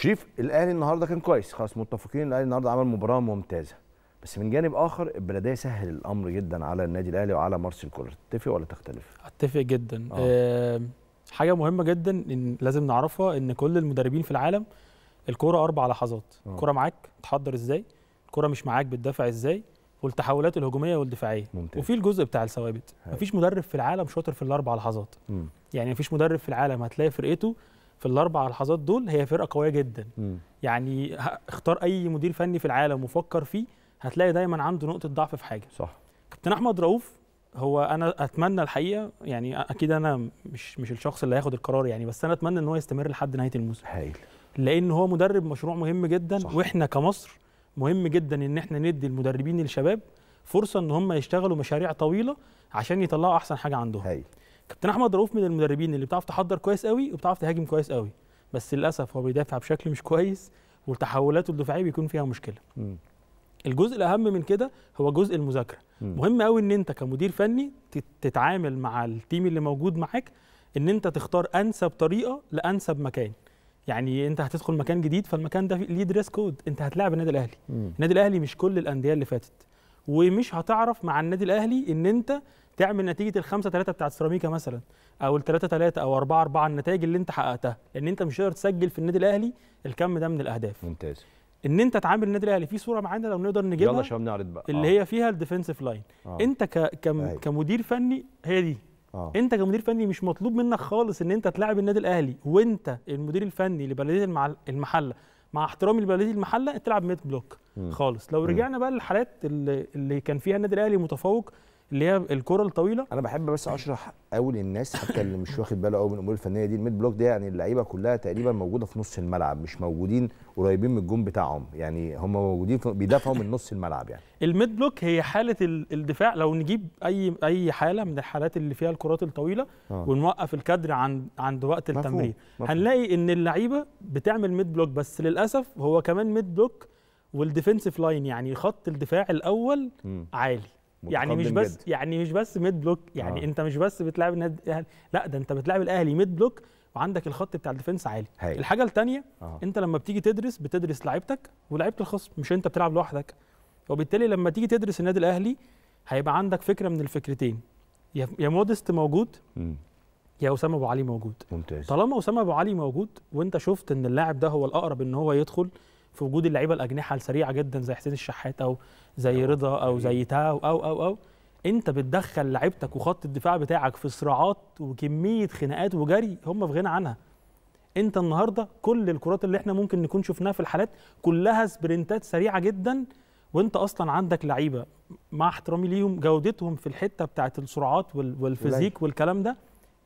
شريف الاهلي النهارده كان كويس خلاص متفقين الاهلي النهارده عمل مباراه ممتازه بس من جانب اخر البلديه سهل الامر جدا على النادي الاهلي وعلى مارسيل كولر تتفق ولا تختلف اتفق جدا آه. آه حاجه مهمه جدا إن لازم نعرفها ان كل المدربين في العالم الكوره اربع لحظات آه. الكوره معاك تحضر ازاي الكوره مش معاك بتدافع ازاي والتحولات الهجوميه والدفاعيه ممتاز. وفي الجزء بتاع الثوابت مفيش مدرب في العالم شاطر في الاربع لحظات م. يعني مفيش مدرب في العالم هتلاقي فرقته في الاربع لحظات دول هي فرقه قويه جدا م. يعني اختار اي مدير فني في العالم وفكر فيه هتلاقي دايما عنده نقطه ضعف في حاجه صح كابتن احمد رؤوف هو انا اتمنى الحقيقه يعني اكيد انا مش مش الشخص اللي هياخد القرار يعني بس انا اتمنى ان هو يستمر لحد نهايه الموسم حيل. لان هو مدرب مشروع مهم جدا صح. واحنا كمصر مهم جدا ان احنا ندي المدربين الشباب فرصه ان هم يشتغلوا مشاريع طويله عشان يطلعوا احسن حاجه عندهم هايل كابتن احمد رؤوف من المدربين اللي بتعرف تحضر كويس قوي وبتعرف تهاجم كويس قوي بس للاسف هو بيدافع بشكل مش كويس وتحولاته الدفاعيه بيكون فيها مشكله م. الجزء الاهم من كده هو جزء المذاكره م. مهم قوي ان انت كمدير فني تتعامل مع التيم اللي موجود معاك ان انت تختار انسب طريقه لانسب مكان يعني انت هتدخل مكان جديد فالمكان ده ليه دريس كود انت هتلاعب النادي الاهلي النادي الاهلي مش كل الانديه اللي فاتت ومش هتعرف مع النادي الاهلي ان انت تعمل نتيجه ال 5 3 بتاعت سيراميكا مثلا او ال 3 3 او 4 4 النتائج اللي انت حققتها لان انت مش هتقدر تسجل في النادي الاهلي الكم ده من الاهداف ممتاز ان انت تعامل النادي الاهلي في صوره معانا لو نقدر نجيبها يلا شباب نعرض بقى اللي آه. هي فيها الديفنسيف لاين آه. انت ك... كم... آه. كمدير فني هي دي آه. انت كمدير فني مش مطلوب منك خالص ان انت تلاعب النادي الاهلي وانت المدير الفني لبلديه المحله مع احترامي لبلديه المحله تلعب ميد بلوك م. خالص لو رجعنا بقى للحالات اللي كان فيها النادي الاهلي متفوق اللي هي الكره الطويله انا بحب بس اشرح قوي للناس حتى اللي مش واخد باله قوي من الامور الفنيه دي الميد بلوك ده يعني اللعيبه كلها تقريبا موجوده في نص الملعب مش موجودين قريبين من الجون بتاعهم يعني هم موجودين بيدافعوا من نص الملعب يعني الميد بلوك هي حاله الدفاع لو نجيب اي اي حاله من الحالات اللي فيها الكرات الطويله آه. ونوقف الكادر عند عند وقت مفهوم. التمرين مفهوم. هنلاقي ان اللعيبه بتعمل ميد بلوك بس للاسف هو كمان ميد بلوك والديفنسيف لاين يعني خط الدفاع الاول م. عالي يعني, يعني مش بس جد. يعني مش بس ميد بلوك يعني آه. انت مش بس بتلعب النادي يعني، لا ده انت بتلعب الاهلي ميد بلوك وعندك الخط بتاع الديفنس عالي هي. الحاجه الثانيه آه. انت لما بتيجي تدرس بتدرس لعيبتك ولعيبه الخصم مش انت بتلعب لوحدك وبالتالي لما تيجي تدرس النادي الاهلي هيبقى عندك فكره من الفكرتين يا مودست موجود م. يا اسامه ابو علي موجود ممتاز طالما اسامه ابو علي موجود وانت شفت ان اللاعب ده هو الاقرب ان هو يدخل في وجود اللعيبه الاجنحه السريعه جدا زي حسين الشحات او زي رضا او زي تاو او او او انت بتدخل لعيبتك وخط الدفاع بتاعك في صراعات وكميه خناقات وجري هم في غنى عنها انت النهارده كل الكرات اللي احنا ممكن نكون شفناها في الحالات كلها سبرنتات سريعه جدا وانت اصلا عندك لعيبه مع احترامي ليهم جودتهم في الحته بتاعه السرعات والفيزيك والكلام ده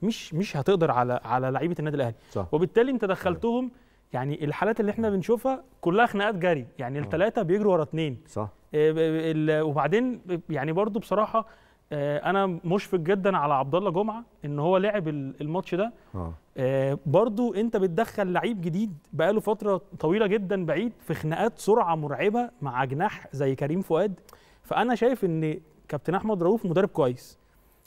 مش مش هتقدر على على لعيبه النادي الاهلي وبالتالي انت دخلتهم يعني الحالات اللي احنا بنشوفها كلها خناقات جري يعني الثلاثه بيجروا ورا اثنين صح آه، وبعدين يعني برضو بصراحه آه، انا مشفق جدا على عبد الله جمعه ان هو لعب الماتش ده آه. آه. برضو انت بتدخل لعيب جديد بقاله فتره طويله جدا بعيد في خناقات سرعه مرعبه مع جناح زي كريم فؤاد فانا شايف ان كابتن احمد رؤوف مدرب كويس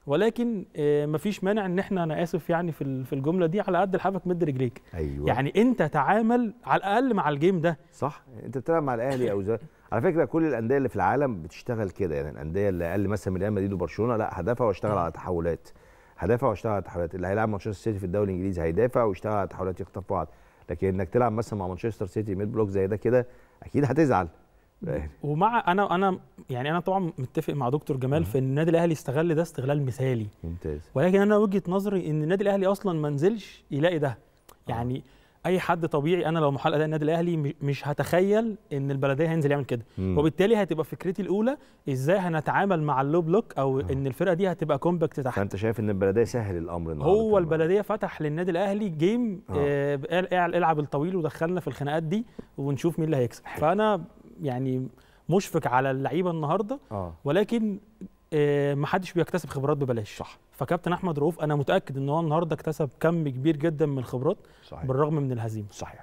ولكن آه، مفيش مانع ان احنا انا اسف يعني في في الجمله دي على قد لحافك مد رجليك ايوه يعني انت تعامل على الاقل مع الجيم ده صح انت بتلعب مع الاهلي او زي على فكره كل الانديه اللي في العالم بتشتغل كده يعني الانديه اللي اقل مثلا من ريال مدريد وبرشلونه لا هدفها واشتغل على تحولات هدافع واشتغل على تحولات اللي هيلعب مانشستر سيتي في الدوري الانجليزي هيدافع ويشتغل على تحولات يخطف بعض لكن انك تلعب مثلا مع مانشستر سيتي ميد بلوك زي ده كده اكيد هتزعل الاهلي ومع انا انا يعني انا طبعا متفق مع دكتور جمال في ان النادي الاهلي استغل ده استغلال مثالي ممتاز ولكن انا وجهه نظري ان النادي الاهلي اصلا ما نزلش يلاقي ده آه. يعني آه. اي حد طبيعي انا لو محل اداء النادي الاهلي مش هتخيل ان البلديه هينزل يعمل كده مم. وبالتالي هتبقى فكرتي الاولى ازاي هنتعامل مع اللو بلوك او آه. ان الفرقه دي هتبقى كومباكت تحت فانت شايف ان البلديه سهل الامر النهارده هو البلديه فتح للنادي الاهلي جيم آه. آه العب الطويل ودخلنا في الخناقات دي ونشوف مين اللي هيكسب فانا يعني مشفق على اللعيبه النهارده آه. ولكن آه، ما حدش بيكتسب خبرات ببلاش صح فكابتن احمد رؤوف انا متاكد ان هو النهارده اكتسب كم كبير جدا من الخبرات صحيح. بالرغم من الهزيمه صحيح